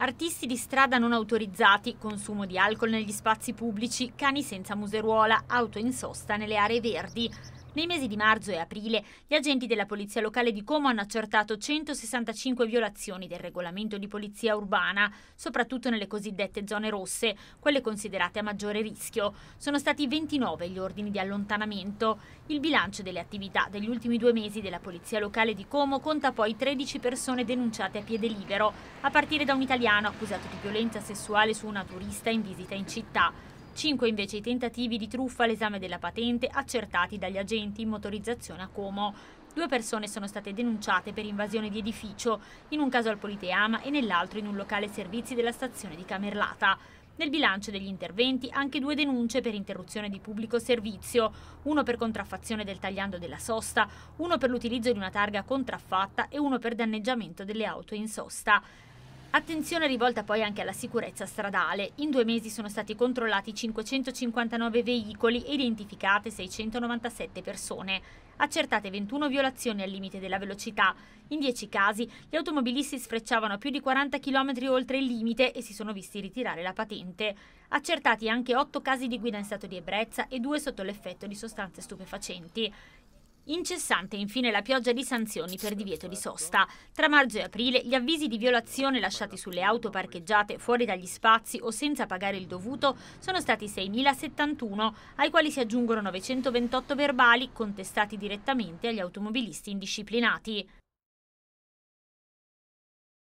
Artisti di strada non autorizzati, consumo di alcol negli spazi pubblici, cani senza museruola, auto in sosta nelle aree verdi. Nei mesi di marzo e aprile gli agenti della Polizia Locale di Como hanno accertato 165 violazioni del regolamento di polizia urbana, soprattutto nelle cosiddette zone rosse, quelle considerate a maggiore rischio. Sono stati 29 gli ordini di allontanamento. Il bilancio delle attività degli ultimi due mesi della Polizia Locale di Como conta poi 13 persone denunciate a piede libero, a partire da un italiano accusato di violenza sessuale su una turista in visita in città. Cinque invece i tentativi di truffa all'esame della patente accertati dagli agenti in motorizzazione a Como. Due persone sono state denunciate per invasione di edificio, in un caso al Politeama e nell'altro in un locale servizi della stazione di Camerlata. Nel bilancio degli interventi anche due denunce per interruzione di pubblico servizio, uno per contraffazione del tagliando della sosta, uno per l'utilizzo di una targa contraffatta e uno per danneggiamento delle auto in sosta. Attenzione rivolta poi anche alla sicurezza stradale. In due mesi sono stati controllati 559 veicoli e identificate 697 persone. Accertate 21 violazioni al limite della velocità. In 10 casi gli automobilisti sfrecciavano più di 40 km oltre il limite e si sono visti ritirare la patente. Accertati anche 8 casi di guida in stato di ebbrezza e 2 sotto l'effetto di sostanze stupefacenti. Incessante infine la pioggia di sanzioni per divieto di sosta. Tra marzo e aprile gli avvisi di violazione lasciati sulle auto parcheggiate fuori dagli spazi o senza pagare il dovuto sono stati 6.071, ai quali si aggiungono 928 verbali contestati direttamente agli automobilisti indisciplinati.